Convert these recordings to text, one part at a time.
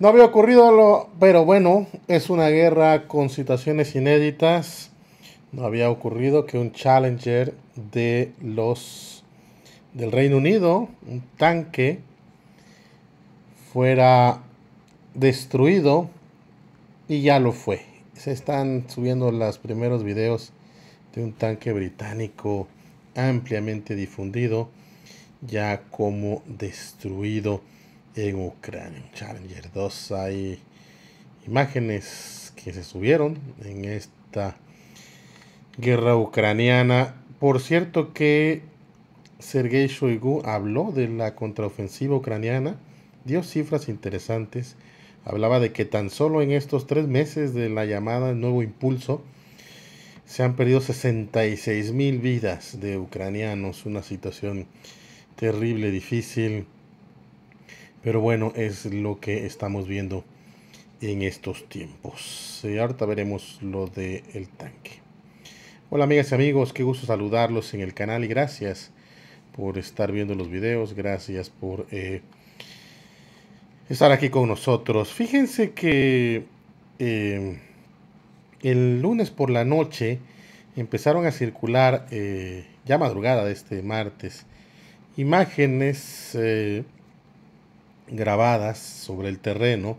No había ocurrido, lo, pero bueno, es una guerra con situaciones inéditas. No había ocurrido que un Challenger de los del Reino Unido, un tanque, fuera destruido y ya lo fue. Se están subiendo los primeros videos de un tanque británico ampliamente difundido, ya como destruido en Ucrania. Challenger 2 hay imágenes que se subieron en esta guerra ucraniana. Por cierto que Sergei Shoigu habló de la contraofensiva ucraniana, dio cifras interesantes, hablaba de que tan solo en estos tres meses de la llamada Nuevo Impulso, se han perdido 66 mil vidas de ucranianos, una situación terrible, difícil. Pero bueno, es lo que estamos viendo en estos tiempos. Eh, ahorita veremos lo del el tanque. Hola amigas y amigos, qué gusto saludarlos en el canal y gracias por estar viendo los videos, gracias por eh, estar aquí con nosotros. Fíjense que eh, el lunes por la noche empezaron a circular, ya madrugada de este martes, imágenes grabadas sobre el terreno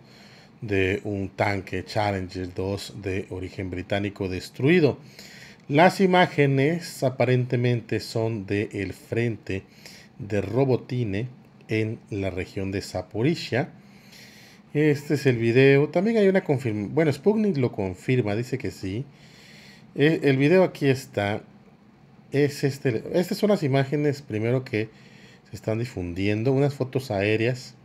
de un tanque Challenger 2 de origen británico destruido. Las imágenes aparentemente son del el frente de Robotine en la región de Zaporizhia. Este es el video. También hay una confirmación. Bueno, Sputnik lo confirma, dice que sí. Eh, el video aquí está. Es este. Estas son las imágenes primero que se están difundiendo. Unas fotos aéreas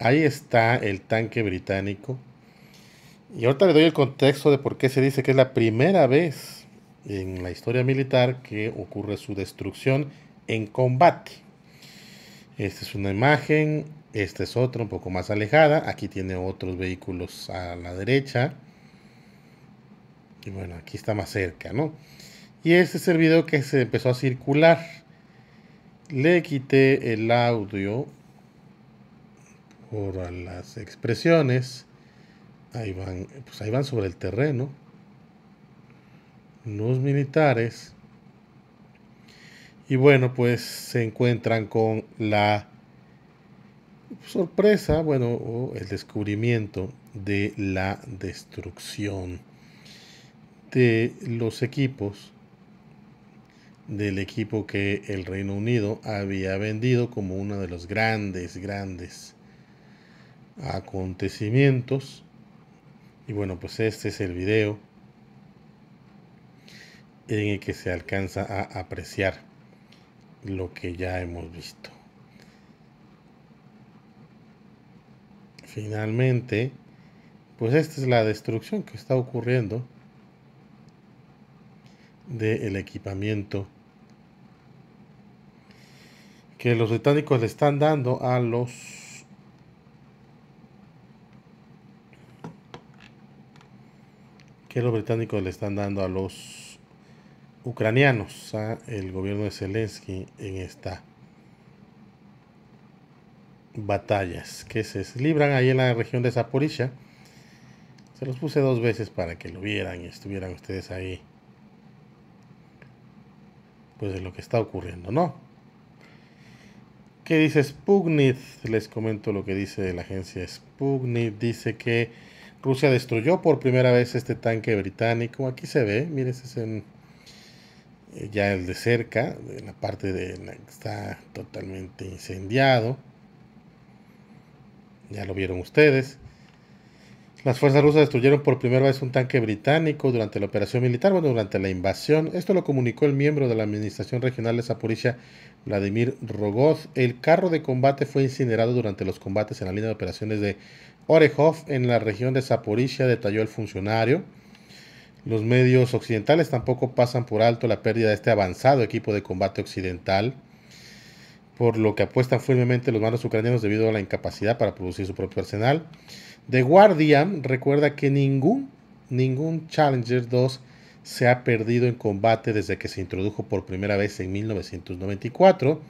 Ahí está el tanque británico. Y ahorita le doy el contexto de por qué se dice que es la primera vez en la historia militar que ocurre su destrucción en combate. Esta es una imagen, esta es otra un poco más alejada. Aquí tiene otros vehículos a la derecha. Y bueno, aquí está más cerca, ¿no? Y este es el video que se empezó a circular. Le quité el audio por las expresiones, ahí van, pues ahí van sobre el terreno. Los militares. Y bueno, pues se encuentran con la sorpresa, bueno, el descubrimiento de la destrucción de los equipos del equipo que el Reino Unido había vendido como uno de los grandes, grandes acontecimientos. Y bueno, pues este es el video en el que se alcanza a apreciar lo que ya hemos visto. Finalmente, pues esta es la destrucción que está ocurriendo del el equipamiento que los británicos le están dando a los que los británicos le están dando a los ucranianos, al gobierno de Zelensky en esta batallas que se libran ahí en la región de Zaporizhia. Se los puse dos veces para que lo vieran y estuvieran ustedes ahí. Pues de lo que está ocurriendo, ¿no? ¿Qué dice Sputnik? Les comento lo que dice la agencia Sputnik. Dice que Rusia destruyó por primera vez este tanque británico. Aquí se ve, mire, es en, eh, ya el de cerca, de la parte de que está totalmente incendiado. Ya lo vieron ustedes. Las fuerzas rusas destruyeron por primera vez un tanque británico durante la operación militar, bueno, durante la invasión. Esto lo comunicó el miembro de la Administración Regional de Zaporizhia, Vladimir Rogoz. El carro de combate fue incinerado durante los combates en la línea de operaciones de Orejov en la región de Zaporizhia, detalló el funcionario. Los medios occidentales tampoco pasan por alto la pérdida de este avanzado equipo de combate occidental, por lo que apuestan firmemente los manos ucranianos debido a la incapacidad para producir su propio arsenal. The Guardian recuerda que ningún, ningún Challenger 2 se ha perdido en combate desde que se introdujo por primera vez en 1994.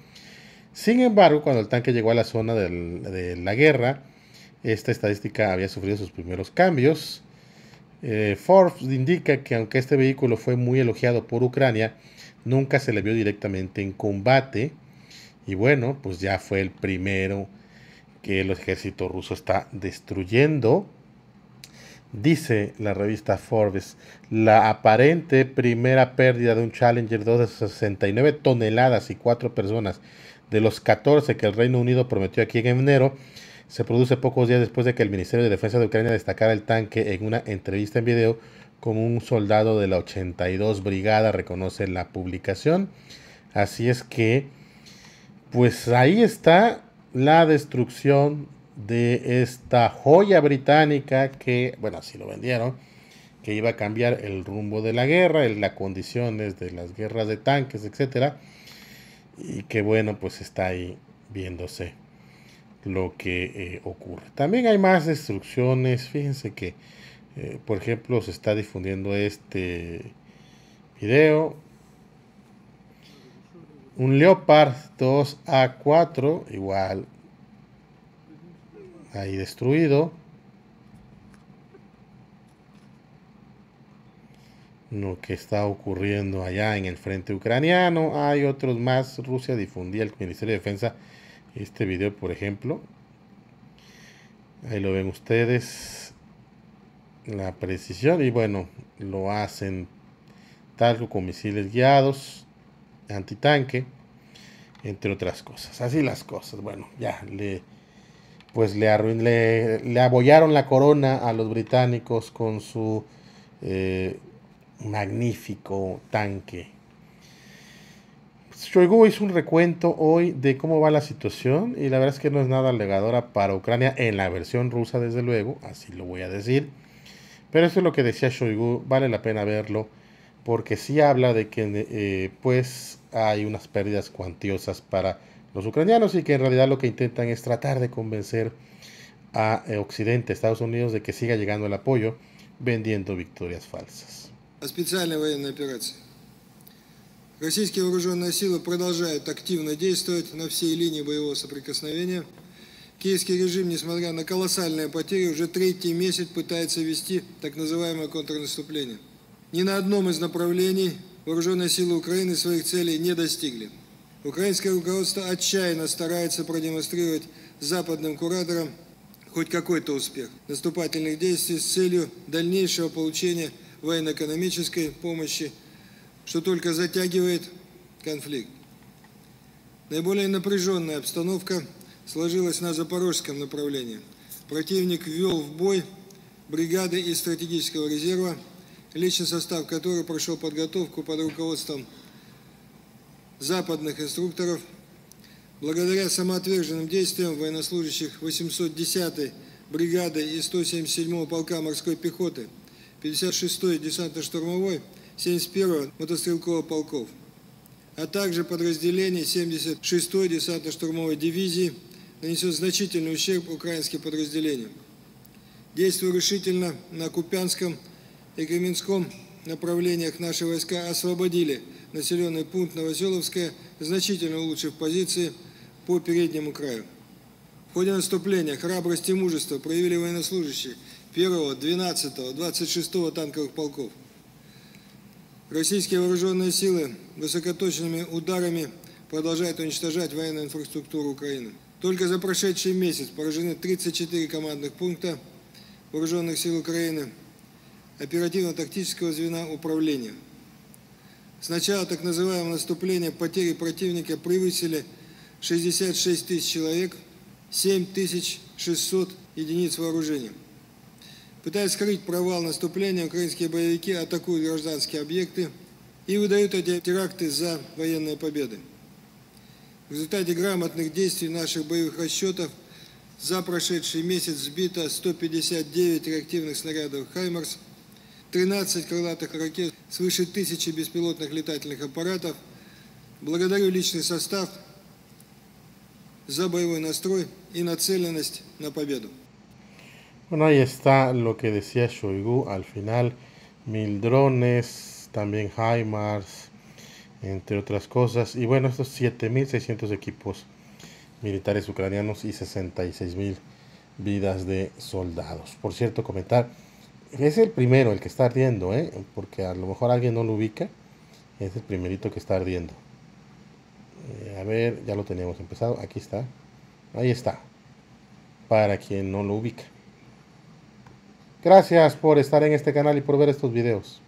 Sin embargo, cuando el tanque llegó a la zona de la guerra, esta estadística había sufrido sus primeros cambios. Eh, Forbes indica que aunque este vehículo fue muy elogiado por Ucrania, nunca se le vio directamente en combate. Y bueno, pues ya fue el primero que el ejército ruso está destruyendo. Dice la revista Forbes, la aparente primera pérdida de un Challenger 2 de 69 toneladas y 4 personas de los 14 que el Reino Unido prometió aquí en enero se produce pocos días después de que el Ministerio de Defensa de Ucrania destacara el tanque en una entrevista en video como un soldado de la 82 Brigada, reconoce la publicación. Así es que, pues ahí está la destrucción de esta joya británica que, bueno, así lo vendieron, que iba a cambiar el rumbo de la guerra, las condiciones de las guerras de tanques, etc. y que bueno, pues está ahí viéndose lo que eh, ocurre. También hay más destrucciones. Fíjense que, eh, por ejemplo, se está difundiendo este video. Un Leopard 2A4, igual, ahí destruido. Lo que está ocurriendo allá en el frente ucraniano. Hay otros más. Rusia difundía el Ministerio de Defensa este video, por ejemplo. Ahí lo ven ustedes. La precisión. Y bueno, lo hacen tal con misiles guiados, antitanque, entre otras cosas. Así las cosas. Bueno, ya le pues le, abollaron la corona a los británicos con su eh, magnífico tanque Shoigu hizo un recuento hoy de cómo va la situación y la verdad es que no es nada alegadora para Ucrania en la versión rusa, desde luego, así lo voy a decir. Pero eso es lo que decía Shoigu, vale la pena verlo porque sí habla de que eh, pues hay unas pérdidas cuantiosas para los ucranianos y que en realidad lo que intentan es tratar de convencer a eh, Occidente, Estados Unidos, de que siga llegando el apoyo vendiendo victorias falsas. Российские вооруженные силы продолжают активно действовать на всей линии боевого соприкосновения. Киевский режим, несмотря на колоссальные потери, уже третий месяц пытается вести так называемое контрнаступление. Ни на одном из направлений вооруженные силы Украины своих целей не достигли. Украинское руководство отчаянно старается продемонстрировать западным кураторам хоть какой-то успех наступательных действий с целью дальнейшего получения военно-экономической помощи что только затягивает конфликт. Наиболее напряженная обстановка сложилась на запорожском направлении. Противник ввел в бой бригады из стратегического резерва, личный состав которой прошел подготовку под руководством западных инструкторов. Благодаря самоотверженным действиям военнослужащих 810-й бригады и 177-го полка морской пехоты, 56-й десантно-штурмовой 71-го мотострелкового полков, а также подразделение 76-й десантно-штурмовой дивизии нанесет значительный ущерб украинским подразделениям. Действуя решительно на Купянском и Кременском направлениях наши войска освободили населенный пункт Новоселовское, значительно улучшив позиции по переднему краю. В ходе наступления храбрость и мужество проявили военнослужащие 1, го 12, го 26 го танковых полков – Российские вооруженные силы высокоточными ударами продолжают уничтожать военную инфраструктуру Украины. Только за прошедший месяц поражены 34 командных пункта вооруженных сил Украины, оперативно-тактического звена управления. С начала так называемого наступления потери противника превысили 66 тысяч человек, 7600 единиц вооружения. Пытаясь скрыть провал наступления, украинские боевики атакуют гражданские объекты и выдают эти теракты за военные победы. В результате грамотных действий наших боевых расчетов за прошедший месяц сбито 159 реактивных снарядов «Хаймарс», 13 крылатых ракет, свыше тысячи беспилотных летательных аппаратов. Благодарю личный состав за боевой настрой и нацеленность на победу. Bueno, ahí está lo que decía Shoigu al final. Mil drones, también HIMARS, entre otras cosas. Y bueno, estos 7.600 equipos militares ucranianos y 66.000 vidas de soldados. Por cierto, comentar, es el primero el que está ardiendo, ¿eh? porque a lo mejor alguien no lo ubica. Es el primerito que está ardiendo. Eh, a ver, ya lo teníamos empezado. Aquí está. Ahí está. Para quien no lo ubica. Gracias por estar en este canal y por ver estos videos.